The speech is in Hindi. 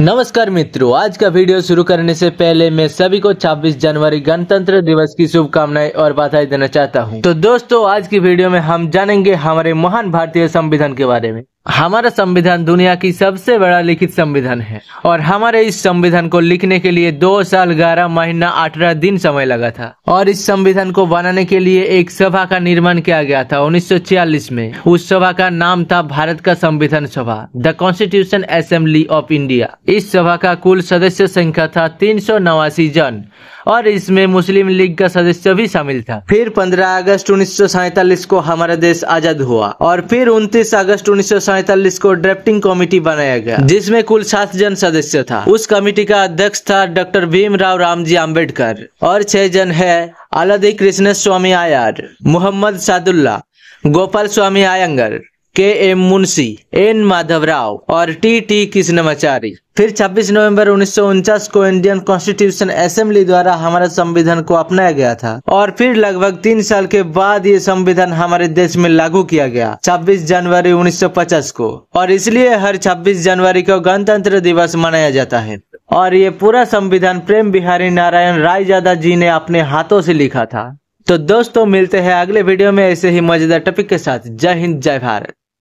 नमस्कार मित्रों आज का वीडियो शुरू करने से पहले मैं सभी को 26 जनवरी गणतंत्र दिवस की शुभकामनाएं और बधाई देना चाहता हूं। तो दोस्तों आज की वीडियो में हम जानेंगे हमारे महान भारतीय संविधान के बारे में हमारा संविधान दुनिया की सबसे बड़ा लिखित संविधान है और हमारे इस संविधान को लिखने के लिए दो साल ग्यारह महीना अठारह दिन समय लगा था और इस संविधान को बनाने के लिए एक सभा का निर्माण किया गया था 1946 में उस सभा का नाम था भारत का संविधान सभा the constitution assembly of India इस सभा का कुल सदस्य संख्या था तीन जन और इसमें मुस्लिम लीग का सदस्य भी शामिल था फिर 15 अगस्त उन्नीस को हमारा देश आजाद हुआ और फिर 29 अगस्त उन्नीस सैतालीस को ड्राफ्टिंग कमेटी बनाया गया जिसमे कुल सात जन सदस्य था उस कमेटी का अध्यक्ष था डॉक्टर भीम राव रामजी अम्बेडकर और छह जन है आलादी कृष्ण स्वामी आयर मोहम्मद सादुल्ला गोपाल स्वामी आयंगर के एम मुंशी एन माधवराव और टी टी कृष्णमाचारी फिर 26 नवंबर उन्नीस को इंडियन कॉन्स्टिट्यूशन असेंबली द्वारा हमारे संविधान को अपनाया गया था और फिर लगभग तीन साल के बाद ये संविधान हमारे देश में लागू किया गया 26 जनवरी 1950 को और इसलिए हर 26 जनवरी को गणतंत्र दिवस मनाया जाता है और ये पूरा संविधान प्रेम बिहारी नारायण राय जादा जी ने अपने हाथों से लिखा था तो दोस्तों मिलते हैं अगले वीडियो में ऐसे ही मजेदार टॉपिक के साथ जय हिंद जय भारत